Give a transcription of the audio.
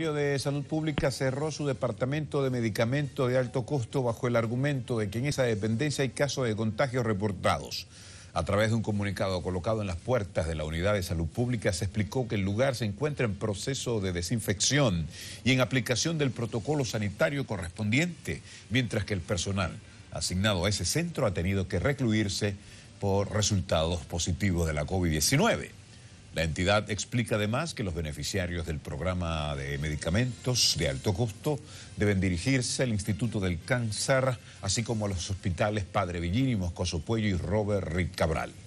El de Salud Pública cerró su departamento de medicamentos de alto costo bajo el argumento de que en esa dependencia hay casos de contagios reportados. A través de un comunicado colocado en las puertas de la unidad de salud pública se explicó que el lugar se encuentra en proceso de desinfección y en aplicación del protocolo sanitario correspondiente, mientras que el personal asignado a ese centro ha tenido que recluirse por resultados positivos de la COVID-19. La entidad explica además que los beneficiarios del programa de medicamentos de alto costo deben dirigirse al Instituto del Cáncer, así como a los hospitales Padre Villín y Moscoso Puello y Robert Rick Cabral.